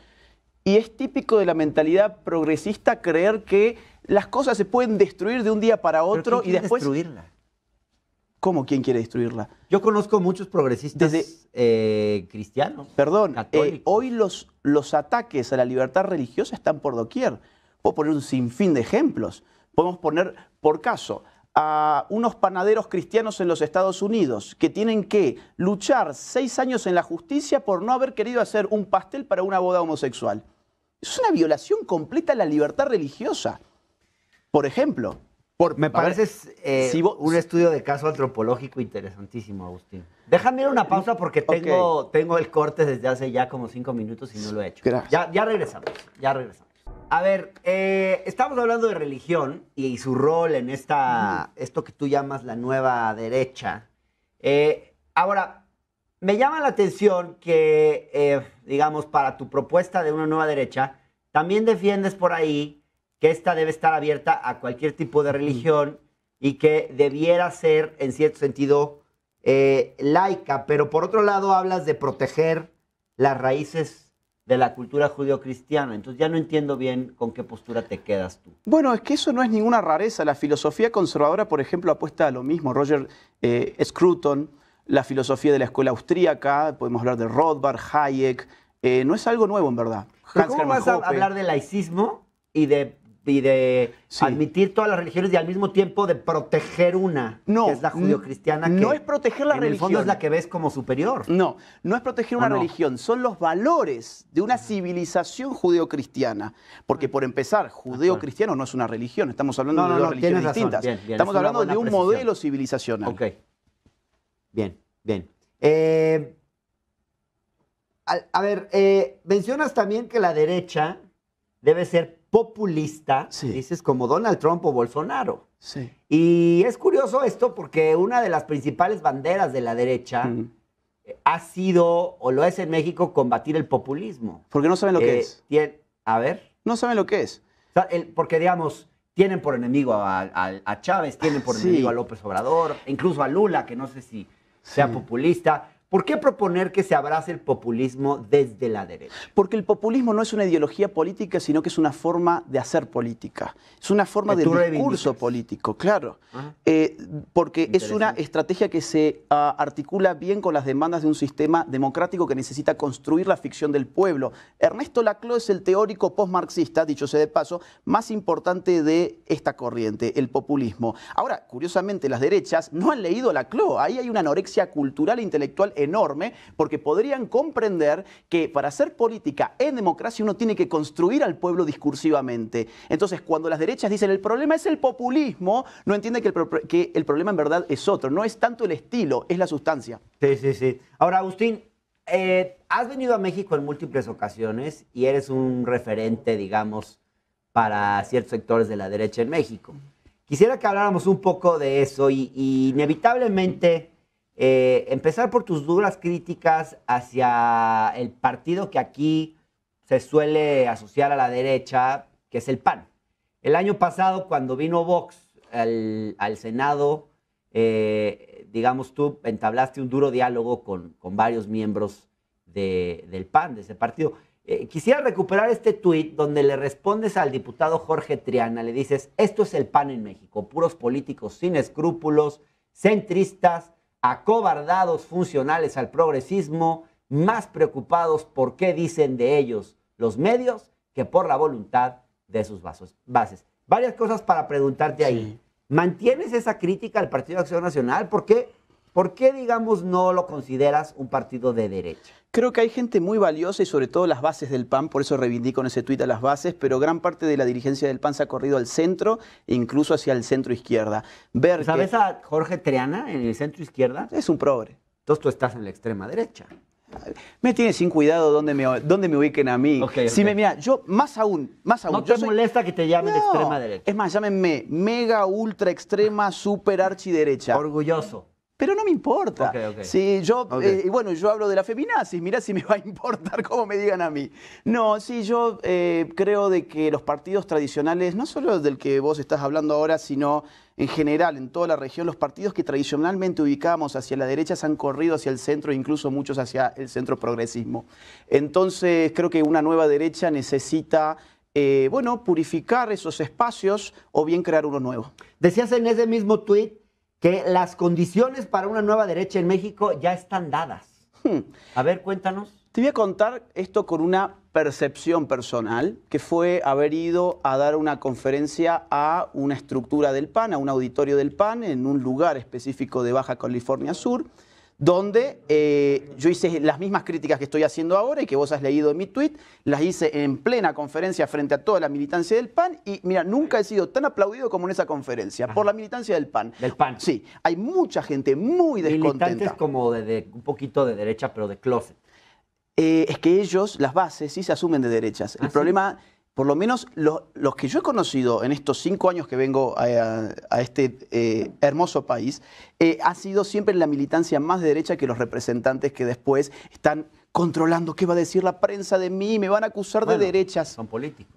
Speaker 2: Y es típico de la mentalidad progresista creer que las cosas se pueden destruir de un día para otro y después... Destruirla? ¿Cómo quién quiere destruirla? Yo conozco muchos progresistas Desde, eh, cristianos. Perdón, eh, hoy los, los ataques a la libertad religiosa están por doquier. Puedo poner un sinfín de ejemplos. Podemos poner, por caso, a unos panaderos cristianos en los Estados Unidos que tienen que luchar seis años en la justicia por no haber querido hacer un pastel para una boda homosexual. Es una violación completa de la libertad religiosa. Por ejemplo, me parece eh,
Speaker 1: un estudio de caso antropológico interesantísimo, Agustín. Déjame ir una pausa porque tengo, el corte desde hace ya como cinco minutos y no lo he hecho. ya regresamos, ya regresamos. A ver, eh, estamos hablando de religión y, su rol en esta, esto que tú llamas la nueva derecha. Eh, ahora, me llama la atención que, eh, digamos, para tu propuesta de una nueva derecha, también defiendes por ahí que esta debe estar abierta a cualquier tipo de religión y que debiera ser, en cierto sentido, laica. Pero por otro lado, hablas de proteger las raíces de
Speaker 2: la cultura judio-cristiana.
Speaker 1: Entonces ya no entiendo bien con qué postura te quedas tú.
Speaker 2: Bueno, es que eso no es ninguna rareza. La filosofía conservadora, por ejemplo, apuesta a lo mismo. Roger eh, Scruton, la filosofía de la escuela austríaca, podemos hablar de Rothbard, Hayek, eh, no es algo nuevo en verdad. ¿Cómo vas a hablar
Speaker 1: de laicismo y de y de admitir todas las religiones y al mismo tiempo de proteger una, no, que es la judio-cristiana. No es proteger la religión. En es la que ves como superior.
Speaker 2: No, no es proteger una religión, son los valores de una civilización judeocristiana. Porque ah. por empezar, judio-cristiano no es una religión, estamos hablando de religiones distintas. estamos hablando de un modelo civilizacional. Ok.
Speaker 1: Bien, bien.
Speaker 2: Eh,
Speaker 1: a, ver, eh, mencionas también que la derecha debe ser populista, dices como Donald Trump o Bolsonaro. Y es curioso esto porque una de las principales banderas de la derecha ha sido, o lo es en México, combatir el populismo. Porque no saben lo que eh, es. a ver. No saben lo que es. porque digamos, tienen por enemigo a, Chávez, tienen por enemigo a López Obrador, incluso a Lula, que no sé si
Speaker 2: sea populista. ¿Por qué proponer que se abrace el populismo desde la derecha? Porque el populismo no es una ideología política, sino que es una forma de hacer política. Es una forma de discurso político, claro. Eh, porque es una estrategia que se ah, articula bien con las demandas de un sistema democrático que necesita construir la ficción del pueblo. Ernesto Laclau es el teórico postmarxista, dicho sea de paso, más importante de esta corriente, el populismo. Ahora, curiosamente, las derechas no han leído a Laclau. Ahí hay una anorexia cultural e intelectual enorme porque podrían comprender que para hacer política en democracia uno tiene que construir al pueblo discursivamente. Entonces, cuando las derechas dicen el problema es el populismo, no entiende que el, que el problema en verdad es otro. No es tanto el estilo, es la sustancia. Sí, sí, sí. Ahora, Agustín, eh, has venido a México en múltiples ocasiones
Speaker 1: y eres un referente, digamos, para ciertos sectores de la derecha en México. Quisiera que habláramos un poco de eso y, y inevitablemente eh, empezar por tus duras críticas hacia el partido que aquí se suele asociar a la derecha, que es el PAN. El año pasado, cuando vino Vox al, Senado, eh, digamos, tú entablaste un duro diálogo con, varios miembros del PAN, de ese partido. Eh, quisiera recuperar este tuit donde le respondes al diputado Jorge Triana, le dices, esto es el PAN en México, puros políticos sin escrúpulos, centristas, acobardados funcionales al progresismo, más preocupados por qué dicen de ellos los medios que por la voluntad de sus bases. Varias cosas para preguntarte ahí. ¿Mantienes esa crítica al Partido de Acción Nacional? ¿Por qué? ¿Por qué, digamos, no lo consideras un partido de derecha?
Speaker 2: Creo que hay gente muy valiosa y sobre todo las bases del PAN, por eso reivindico en ese tuit a las bases, pero gran parte de la dirigencia del PAN se ha corrido al centro e incluso hacia el centro izquierda. Ver ¿Sabes
Speaker 1: a Jorge Triana en el centro izquierda? Es un progre.
Speaker 2: Entonces tú estás en la extrema derecha. Me tiene sin cuidado dónde me, me ubiquen a mí. Si me mira, yo más aún, más aún. No te molesta que te llamen extrema derecha. Es más, llámenme mega, ultra, extrema, super archiderecha. Orgulloso. Pero no me importa. yo, eh, bueno, yo hablo de la feminazis, mira si me va a importar cómo me digan a mí. No, sí, yo eh, creo de que los partidos tradicionales, no solo del que vos estás hablando ahora, sino en general, en toda la región, los partidos que tradicionalmente ubicamos hacia la derecha se han corrido hacia el centro, incluso muchos hacia el centro progresismo. Entonces, creo que una nueva derecha necesita eh, bueno, purificar esos espacios o bien crear uno nuevo. Decías en ese mismo tuit que las condiciones para una nueva derecha en
Speaker 1: México ya están dadas.
Speaker 2: Hmm. A ver, cuéntanos. Te voy a contar esto con una percepción personal, que fue haber ido a dar una conferencia a una estructura del PAN, a un auditorio del PAN, en un lugar específico de Baja California Sur donde eh, yo hice las mismas críticas que estoy haciendo ahora y que vos has leído en mi tweet, las hice en plena conferencia frente a toda la militancia del PAN y mira, nunca he sido tan aplaudido como en esa conferencia por la militancia del PAN. Del PAN. Sí, hay mucha gente muy descontenta. Militantes como de, un poquito de derecha, pero de closet. Eh, es que ellos, las bases, sí se asumen de derechas. el ¿Ah, problema por lo menos los que yo he conocido en estos cinco años que vengo a, este eh, hermoso país, eh, ha sido siempre la militancia más de derecha que los representantes que después están controlando qué va a decir la prensa de mí, me van a acusar de derechas. Son políticos.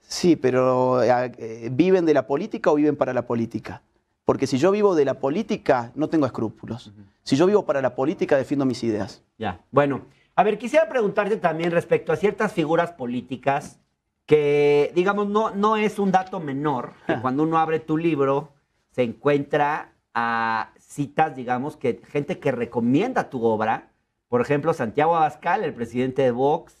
Speaker 2: Sí, pero eh, ¿viven de la política o viven para la política? Porque si yo vivo de la política, no tengo escrúpulos. Si yo vivo para la política, defiendo mis ideas.
Speaker 1: Ya, bueno. A ver, quisiera preguntarte también respecto a ciertas figuras políticas que digamos no, no es un dato menor, que cuando uno abre tu libro se encuentra a citas, digamos, que gente que recomienda tu obra, por ejemplo, Santiago Abascal, el presidente de Vox,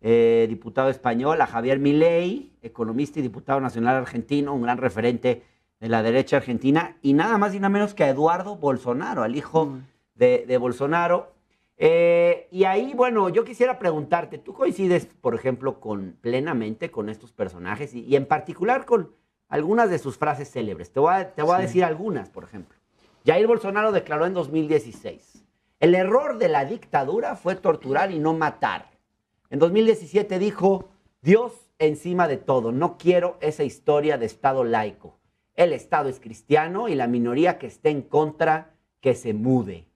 Speaker 1: eh, diputado español, a Javier Milei, economista y diputado nacional argentino, un gran referente de la derecha argentina, y nada más y nada menos que a Eduardo Bolsonaro, al hijo mm. de Bolsonaro, eh, y ahí, bueno, yo quisiera preguntarte, ¿tú coincides, por ejemplo, con plenamente con estos personajes y, en particular con algunas de sus frases célebres? Te voy a, a decir algunas, por ejemplo. Jair Bolsonaro declaró en 2016, el error de la dictadura fue torturar y no matar. En 2017 dijo, Dios encima de todo, no quiero esa historia de Estado laico. El Estado es cristiano y la minoría que esté en contra, que se mude.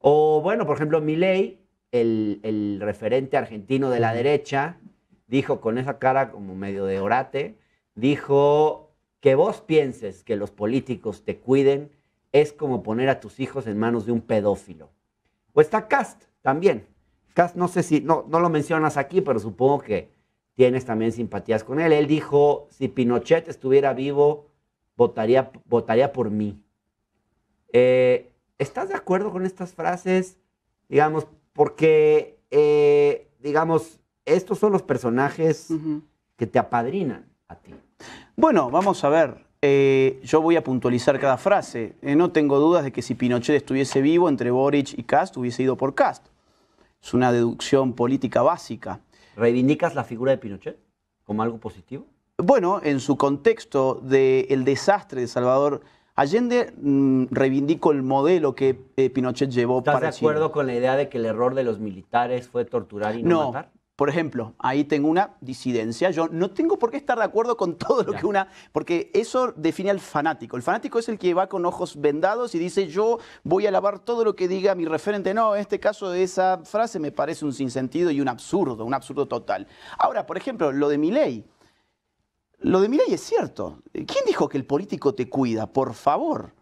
Speaker 1: O bueno, por ejemplo, Milei, el, el referente argentino de la derecha, dijo con esa cara como medio de orate, dijo que vos pienses que los políticos te cuiden es como poner a tus hijos en manos de un pedófilo. O está Cast también. Cast no sé si, no, no lo mencionas aquí, pero supongo que tienes también simpatías con él. Él dijo, si Pinochet estuviera vivo, votaría, votaría por mí. Eh, ¿Estás de acuerdo con estas frases? Digamos, porque, eh, digamos, estos son los personajes que te apadrinan a ti.
Speaker 2: Bueno, vamos a ver. Eh, yo voy a puntualizar cada frase. Eh, no tengo dudas de que si Pinochet estuviese vivo entre Boric y Cast, hubiese ido por Cast. Es una deducción política básica. ¿Reivindicas la figura de Pinochet como algo positivo? Bueno, en su contexto del desastre de Salvador Allende reivindico mm, reivindicó el modelo que eh, Pinochet llevó para ¿Estás de acuerdo con
Speaker 1: la idea de que el error de los militares fue torturar y no, no
Speaker 2: Por ejemplo, ahí tengo una disidencia. Yo no tengo por qué estar de acuerdo con todo lo que una. Porque eso define al fanático. El fanático es el que va con ojos vendados y dice: Yo voy a lavar todo lo que diga mi referente. No, en este caso, esa frase me parece un sinsentido y un absurdo, un absurdo total. Ahora, por ejemplo, lo de mi ley. Lo de Mirai es cierto. ¿Quién dijo que el político te cuida? Por favor.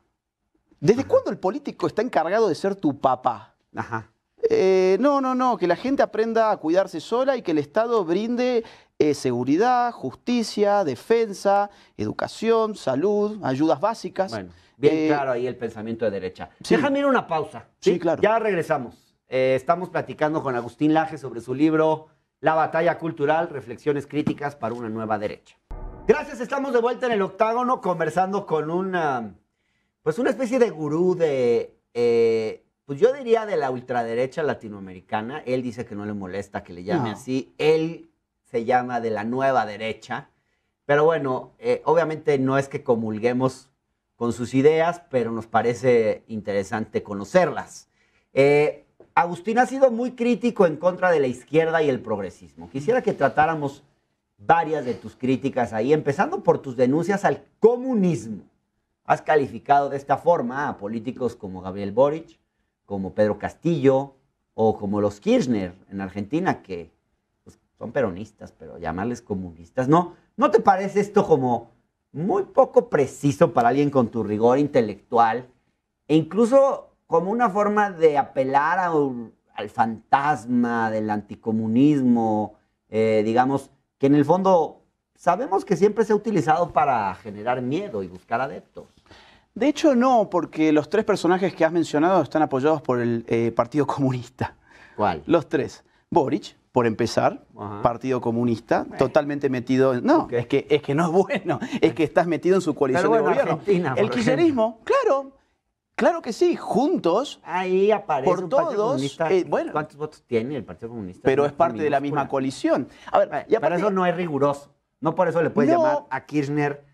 Speaker 2: ¿Desde cuándo el político está encargado de ser tu papá? Ajá. Eh, no, no, no, que la gente aprenda a cuidarse sola y que el Estado brinde eh, seguridad, justicia, defensa, educación, salud, ayudas básicas. Bueno, bien eh, claro
Speaker 1: ahí el pensamiento de derecha. Déjame ir una pausa. sí claro. Ya regresamos. estamos platicando con Agustín Laje sobre su libro La batalla cultural, reflexiones críticas para una nueva derecha. Gracias, estamos de vuelta en el octágono conversando con una, pues una especie de gurú de, eh, pues yo diría de la ultraderecha latinoamericana. Él dice que no le molesta que le llame así. Él se llama de la nueva derecha. Pero bueno, eh, obviamente no es que comulguemos con sus ideas, pero nos parece interesante conocerlas. Eh, Agustín ha sido muy crítico en contra de la izquierda y el progresismo. Quisiera que tratáramos varias de tus críticas ahí, empezando por tus denuncias al comunismo. Has calificado de esta forma a políticos como Gabriel Boric, como Pedro Castillo o como los Kirchner en Argentina, que pues, son peronistas, pero llamarles comunistas, ¿no? ¿No te parece esto como muy poco preciso para alguien con tu rigor intelectual e incluso como una forma de apelar al fantasma del anticomunismo, eh, digamos, que en el fondo sabemos que siempre se ha utilizado para generar miedo y buscar adeptos.
Speaker 2: De hecho, no, porque los tres personajes que has mencionado están apoyados por el eh, Partido Comunista. ¿Cuál? Los tres. Boric, por empezar, Partido Comunista, totalmente metido en... No, es, que, es que no es bueno, es que estás metido en su coalición de gobierno. el kirchnerismo, claro, Claro que sí, juntos. Ahí aparece por un todos. Eh, bueno, ¿Cuántos votos tiene el Partido Comunista? Pero es parte de la misma coalición. A ver, eso no es riguroso. No por eso le puede llamar a Kirchner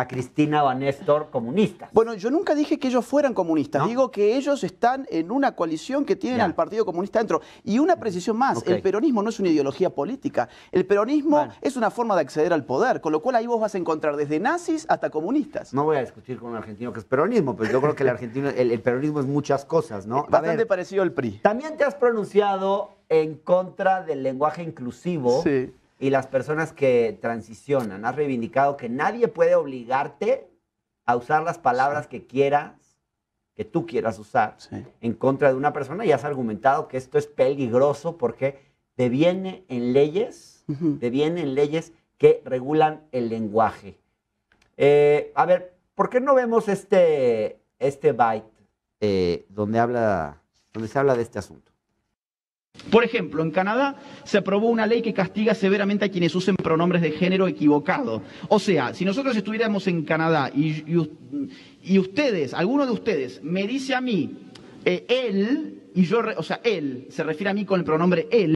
Speaker 2: a
Speaker 1: Cristina Van Néstor
Speaker 2: comunistas. Bueno, yo nunca dije que ellos fueran comunistas. Digo que ellos están en una coalición que tienen al Partido Comunista dentro. Y una precisión más, el peronismo no es una ideología política. El peronismo es una forma de acceder al poder, con lo cual ahí vos vas a encontrar desde nazis hasta comunistas.
Speaker 1: No voy a discutir con un argentino que es peronismo, pero yo creo que el, argentino, el, peronismo es muchas cosas, ¿no? Bastante ver, parecido al PRI. También te has pronunciado en contra del lenguaje inclusivo. Sí y las personas que transicionan. Has reivindicado que nadie puede obligarte a usar las palabras que quieras, que tú quieras usar, en contra de una persona y has argumentado que esto es peligroso porque te viene en leyes, te viene en leyes que regulan el lenguaje. Eh, a ver, ¿por qué no vemos este, este byte eh, donde, habla, donde se habla de este asunto?
Speaker 2: Por ejemplo, en Canadá se aprobó una ley que castiga severamente a quienes usen pronombres de género equivocado. O sea, si nosotros estuviéramos en Canadá y, ustedes, alguno de ustedes, me dice a mí, eh, él, y yo, o sea, él, se refiere a mí con el pronombre él,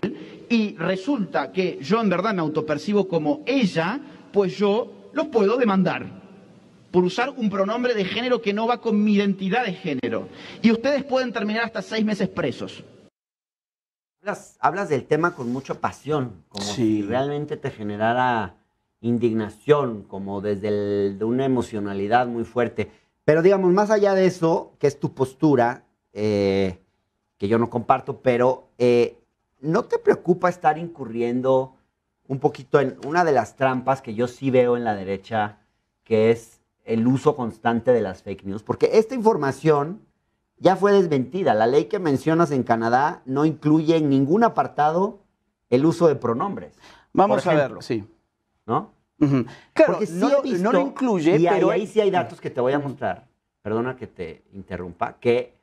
Speaker 2: y resulta que yo en verdad me autopercibo como ella, pues yo los puedo demandar por usar un pronombre de género que no va con mi identidad de género. Y ustedes pueden terminar hasta seis meses presos
Speaker 1: hablas, del tema con mucha pasión, como si realmente te generara indignación, como desde una emocionalidad muy fuerte. Pero digamos, más allá de eso, que es tu postura, eh, que yo no comparto, pero eh, ¿no te preocupa estar incurriendo un poquito en una de las trampas que yo sí veo en la derecha, que es el uso constante de las fake news? Porque esta información ya fue desmentida. La ley que mencionas en Canadá no incluye en ningún apartado el uso de pronombres.
Speaker 2: Vamos a verlo. Sí. ¿No?
Speaker 1: Claro, no, lo incluye, pero. Ahí, ahí sí hay datos que te voy a mostrar. Perdona que te interrumpa, que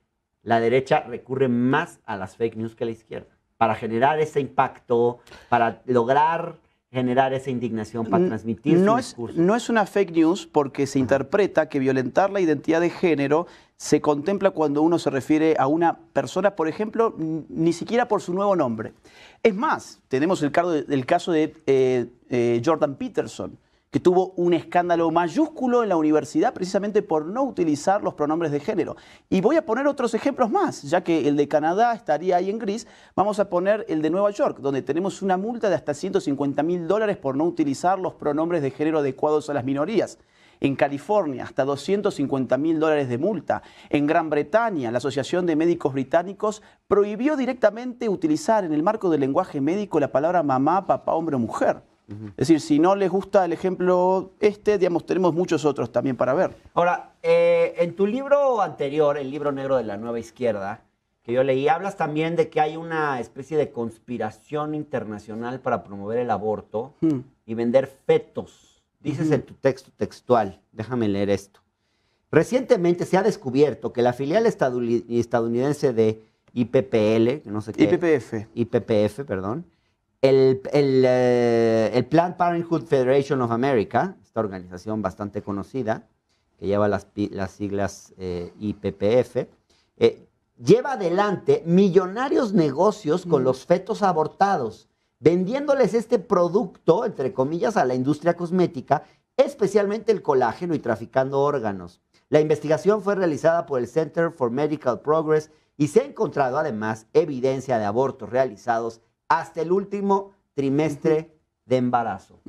Speaker 1: la derecha recurre más a las fake news que la izquierda para generar ese impacto, para lograr generar esa indignación, para transmitir no su
Speaker 2: discurso. Es, no es una fake news porque se interpreta que violentar la identidad de género se contempla cuando uno se refiere a una persona, por ejemplo, ni siquiera por su nuevo nombre. Es más, tenemos el, caso de, eh, eh, Jordan Peterson, que tuvo un escándalo mayúsculo en la universidad precisamente por no utilizar los pronombres de género. Y voy a poner otros ejemplos más, ya que el de Canadá estaría ahí en gris, vamos a poner el de Nueva York, donde tenemos una multa de hasta 150 mil dólares por no utilizar los pronombres de género adecuados a las minorías en California hasta 250 mil dólares de multa. En Gran Bretaña, la Asociación de Médicos Británicos prohibió directamente utilizar en el marco del lenguaje médico la palabra mamá, papá, hombre o mujer. Es decir, si no les gusta el ejemplo este, digamos, tenemos muchos otros también para ver.
Speaker 1: Ahora, eh, en tu libro anterior, el libro negro de la nueva izquierda, que yo leí, hablas también de que hay una especie de conspiración internacional para promover el aborto hmm. y vender fetos Dices en tu texto textual, déjame leer esto. Recientemente se ha descubierto que la filial estadounidense de IPPL, no sé qué. IPPF. IPPF, perdón. El, eh, el, Planned Parenthood Federation of America, esta organización bastante conocida, que lleva las, siglas eh, IPPF, eh, lleva adelante millonarios negocios con los fetos abortados vendiéndoles este producto, entre comillas, a la industria cosmética, especialmente el colágeno y traficando órganos. La investigación fue realizada por el Center for Medical Progress y se ha encontrado además evidencia de abortos realizados hasta el último trimestre de embarazo.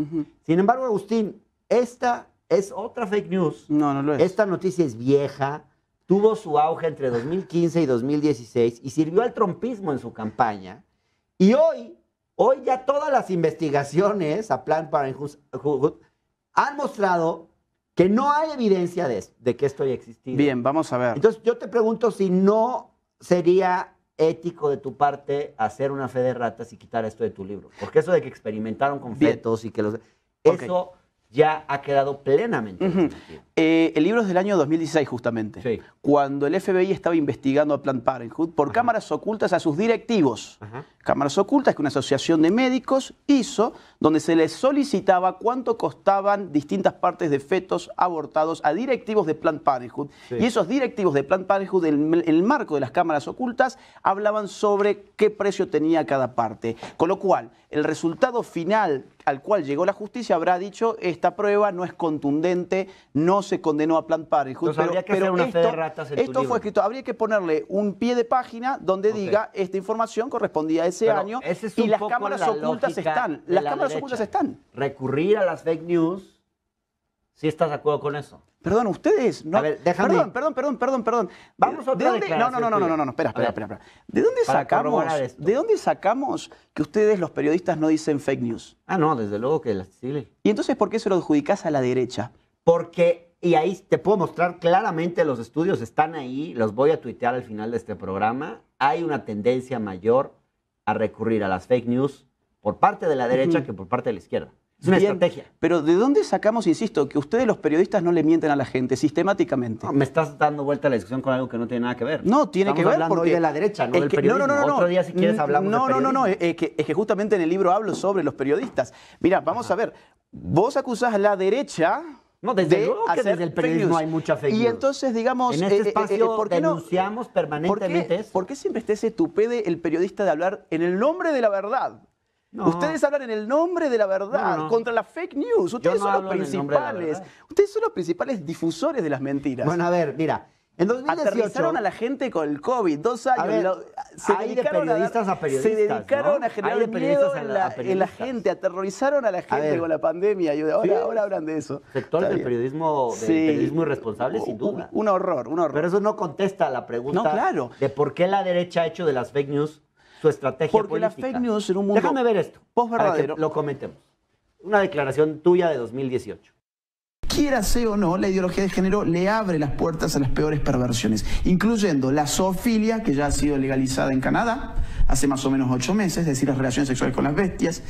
Speaker 1: Sin embargo, Agustín, esta es otra fake news. No, no lo es. Esta noticia es vieja, tuvo su auge entre 2015 y 2016 y sirvió al trompismo en su campaña. Y hoy Hoy ya todas las investigaciones a plan Parenthood han mostrado que no hay evidencia de, de que esto haya existido. Bien, vamos a ver. Entonces yo te pregunto si no sería ético de tu parte hacer una fe de ratas y quitar esto de tu libro. Porque eso de que
Speaker 2: experimentaron con fetos y que los... Eso ya ha quedado plenamente. Eh, el libro es del año 2016 justamente, cuando el FBI estaba investigando a Planned Parenthood por cámaras ocultas a sus directivos. Cámaras ocultas que una asociación de médicos hizo donde se les solicitaba cuánto costaban distintas partes de fetos abortados a directivos de Planned Parenthood. Y esos directivos de Planned Parenthood, en el marco de las cámaras ocultas, hablaban sobre qué precio tenía cada parte. Con lo cual, el resultado final al cual llegó la justicia habrá dicho esta prueba no es contundente, no se condenó a Plan Parenthood. esto, fue escrito, habría que ponerle un pie de página donde diga esta información correspondía a ese año y las cámaras ocultas están. Las cámaras ocultas están.
Speaker 1: Recurrir a las fake news ¿Sí estás de acuerdo con eso?
Speaker 2: Perdón, ustedes. No, a ver, Perdón, perdón, perdón, perdón, perdón. Vamos a otra No, no, no, no, no, no, no, espera, espera, espera, espera, ¿De dónde sacamos? ¿De dónde sacamos que ustedes los periodistas no dicen fake news? Ah, no, desde luego que las sí. ¿Y entonces por qué se lo adjudicas a la derecha? Porque
Speaker 1: y ahí te puedo mostrar claramente los estudios están ahí, los voy a tuitear al final de este programa. Hay una tendencia mayor a recurrir a las fake news por parte de la derecha
Speaker 2: que por parte de la izquierda. Es una estrategia. Pero ¿de dónde sacamos, insisto, que ustedes los periodistas no le mienten a la gente sistemáticamente? Ah, me estás dando vuelta a la discusión con algo que no tiene nada que ver. No, tiene que ver hablando porque hoy de la derecha, no del No, no, no, No, no, no, no, es que, justamente en el libro hablo sobre los periodistas. Mira, vamos a ver. Vos acusás a la derecha no, desde luego que desde el periodismo hay mucha fe. Y entonces, digamos, en este espacio denunciamos permanentemente ¿Por qué, siempre está ese tupé el periodista de hablar en el nombre de la verdad? Ustedes hablan en el nombre de la verdad, contra las fake news. Ustedes son los principales. Ustedes son los principales difusores de las mentiras. Bueno, a ver, mira. En 2018, Aterrizaron a la gente con el COVID, dos años. se hay dedicaron de periodistas a, periodistas. Se dedicaron a generar en la, gente, aterrorizaron a la gente con la pandemia. ahora, hablan de eso. Sector del periodismo, del periodismo irresponsable, sin duda. Un,
Speaker 1: horror, un horror. Pero eso no contesta a la pregunta de por qué la derecha ha hecho de las fake news su estrategia política. Porque la fake
Speaker 2: news en un mundo... Déjame ver esto.
Speaker 1: verdadero Lo cometemos. Una declaración tuya de 2018
Speaker 2: ser o no, la ideología de género le abre las puertas a las peores perversiones, incluyendo la zoofilia, que ya ha sido legalizada en Canadá hace más o menos ocho meses, es decir, las relaciones sexuales con las bestias.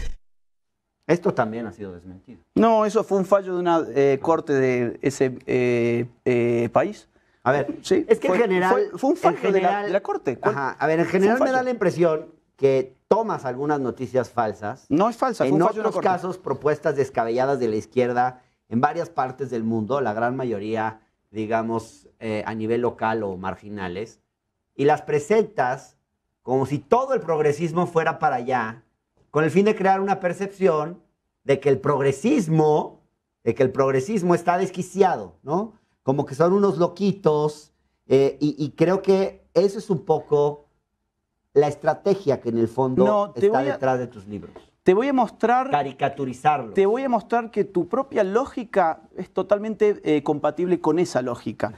Speaker 2: Esto también ha sido desmentido. No, eso fue un fallo de una eh, corte de ese eh, eh, país. A ver, es que en general. Fue, general, la, Corte.
Speaker 1: a ver, en general me da la impresión que tomas algunas noticias falsas. No es falsa, En fue otros casos, propuestas descabelladas de la izquierda en varias partes del mundo, la gran mayoría, digamos, eh, a nivel local o marginales, y las presentas como si todo el progresismo fuera para allá, con el fin de crear una percepción de que el progresismo, de que el progresismo está desquiciado, ¿no? como que son unos loquitos, eh, y, creo que esa es un poco la estrategia que en el fondo está detrás de tus libros.
Speaker 2: Te voy a mostrar... Caricaturizarlo. Te voy a mostrar que tu propia lógica es totalmente eh, compatible con esa lógica.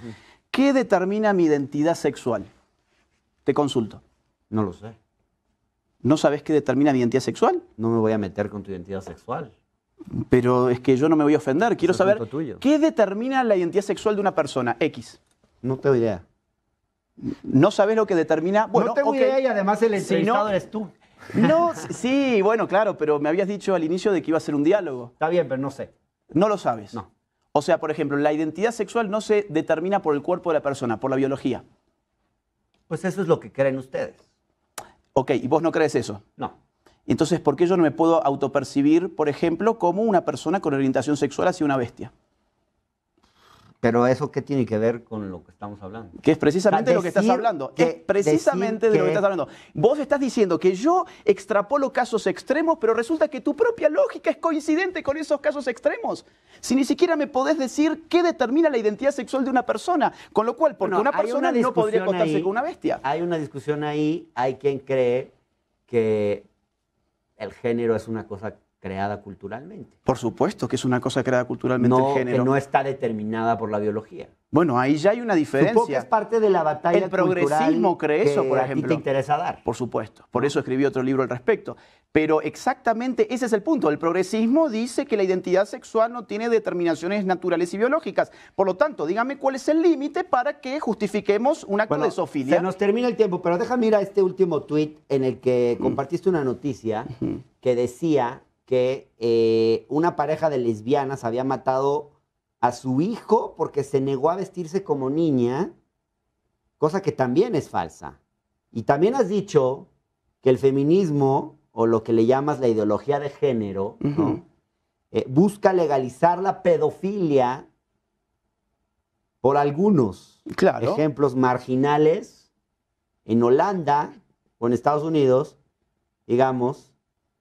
Speaker 2: ¿Qué determina mi identidad sexual? Te consulto. No lo sé. ¿No sabes qué determina mi identidad sexual? No me voy a meter con tu identidad sexual. Pero es que yo no me voy a ofender. Quiero saber qué determina la identidad sexual de una persona, X. No tengo idea. No sabes lo que determina. Bueno, no tengo idea y además el entrevistado eres tú. No, sí, bueno, claro, pero me habías dicho al inicio de que iba a ser un diálogo. Está bien, pero no sé. No lo sabes. No. O sea, por ejemplo, la identidad sexual no se determina por el cuerpo de la persona, por la biología.
Speaker 1: Pues eso es lo que creen
Speaker 2: ustedes. Ok, ¿y vos no crees eso? No. Entonces, ¿por qué yo no me puedo autopercibir, por ejemplo, como una persona con orientación sexual hacia una bestia? Pero eso qué tiene que ver con lo que
Speaker 1: estamos hablando?
Speaker 2: Que es precisamente de lo que estás hablando. Que, es precisamente de lo que, estás hablando. Vos estás diciendo que yo extrapolo casos extremos, pero resulta que tu propia lógica es coincidente con esos casos extremos. Si ni siquiera me podés decir qué determina la identidad sexual de una persona. Con lo cual, porque una persona no podría contarse con una
Speaker 1: bestia. Hay una discusión ahí, hay quien cree que el género es una cosa
Speaker 2: creada culturalmente. Por supuesto que es una cosa creada culturalmente no, género. Que no está
Speaker 1: determinada por la
Speaker 2: biología. Bueno, ahí ya hay una diferencia. Supongo que es
Speaker 1: parte de la batalla El progresismo cree eso, por ejemplo. te interesa
Speaker 2: dar. Por supuesto. Por eso escribí otro libro al respecto. Pero exactamente ese es el punto. El progresismo dice que la identidad sexual no tiene determinaciones naturales y biológicas. Por lo tanto, dígame cuál es el límite para que justifiquemos un acto de sofía. Se nos termina el tiempo, pero déjame
Speaker 1: ir a este último tweet en el que mm. compartiste una noticia que decía que eh, una pareja de lesbianas había matado a su hijo porque se negó a vestirse como niña, cosa que también es falsa. Y también has dicho que el feminismo, o lo que le llamas la ideología de género, eh, busca legalizar la pedofilia por algunos ejemplos marginales en Holanda o en Estados Unidos, digamos,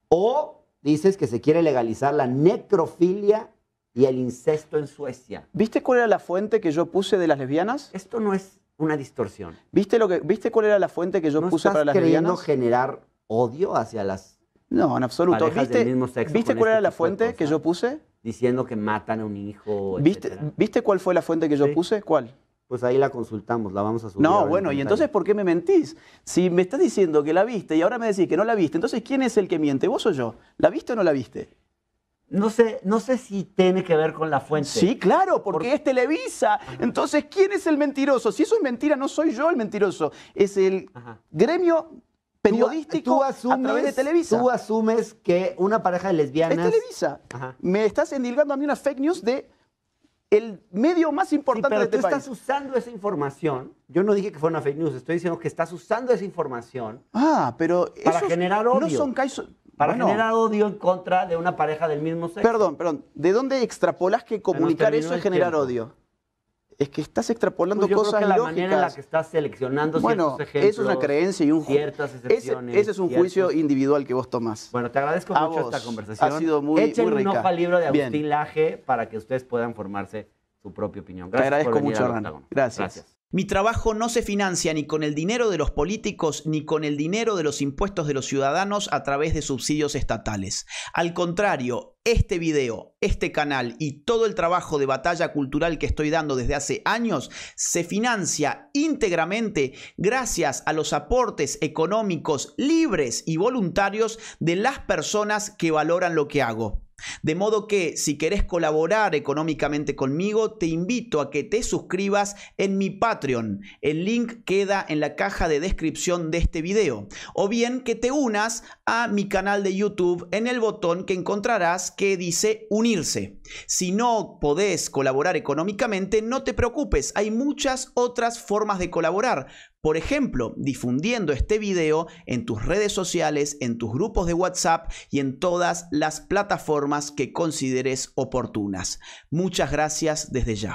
Speaker 1: o dices que se quiere legalizar la necrofilia y el incesto en Suecia. ¿Viste
Speaker 2: cuál era la fuente que yo puse de las lesbianas? Esto no es una distorsión. ¿Viste, lo que, ¿viste cuál era la fuente que yo puse para las lesbianas?
Speaker 1: generar odio hacia las No, en absoluto. ¿Viste, ¿viste cuál era este la fuente que yo puse? Diciendo que matan a un hijo, ¿Viste, ¿Viste cuál fue la fuente que
Speaker 2: yo puse? ¿Cuál? pues ahí la consultamos, la vamos a subir. No, bueno, ¿y entonces por qué me mentís? Si me estás diciendo que la viste y ahora me decís que no la viste, entonces ¿quién es el que miente? ¿Vos o yo? ¿La viste o no la viste? No sé, no sé si tiene que ver con la fuente. Sí, claro, porque es Televisa. Entonces, ¿quién es el mentiroso? Si eso es mentira, no soy yo el mentiroso. Es el gremio periodístico a través de Televisa. Tú asumes que una pareja de lesbianas... Es Televisa. Me estás endilgando a mí una fake news de el medio más
Speaker 1: importante pero de tú este estás usando esa información. Yo no dije que fue una fake news, estoy diciendo que estás usando esa información.
Speaker 2: Ah, pero para generar odio. No son
Speaker 1: para generar odio en contra de una
Speaker 2: pareja del mismo sexo. Perdón, perdón. ¿De dónde extrapolas que comunicar eso es generar odio? es que estás extrapolando pues cosas creo que la manera en la que
Speaker 1: estás seleccionando ciertos ejemplos. Eso es una creencia y un juicio. Ese, es un juicio
Speaker 2: individual que vos tomás. Bueno, te agradezco mucho esta conversación. Ha sido muy, Echen muy un ojo al libro de Agustín para que ustedes puedan formarse su propia opinión. Gracias te agradezco por mucho, a Gracias. Mi trabajo no se financia ni con el dinero de los políticos ni con el dinero de los impuestos de los ciudadanos a través de subsidios estatales. Al contrario, este video, este canal y todo el trabajo de batalla cultural que estoy dando desde hace años se financia íntegramente gracias a los aportes económicos libres y voluntarios de las personas que valoran lo que hago. De modo que si querés colaborar económicamente conmigo, te invito a que te suscribas en mi Patreon. El link queda en la caja de descripción de este video. O bien que te unas a mi canal de YouTube en el botón que encontrarás que dice unirse. Si no podés colaborar económicamente, no te preocupes, hay muchas otras formas de colaborar por ejemplo, difundiendo este video en tus redes sociales, en tus grupos de WhatsApp y en todas las plataformas que consideres oportunas. Muchas gracias desde ya.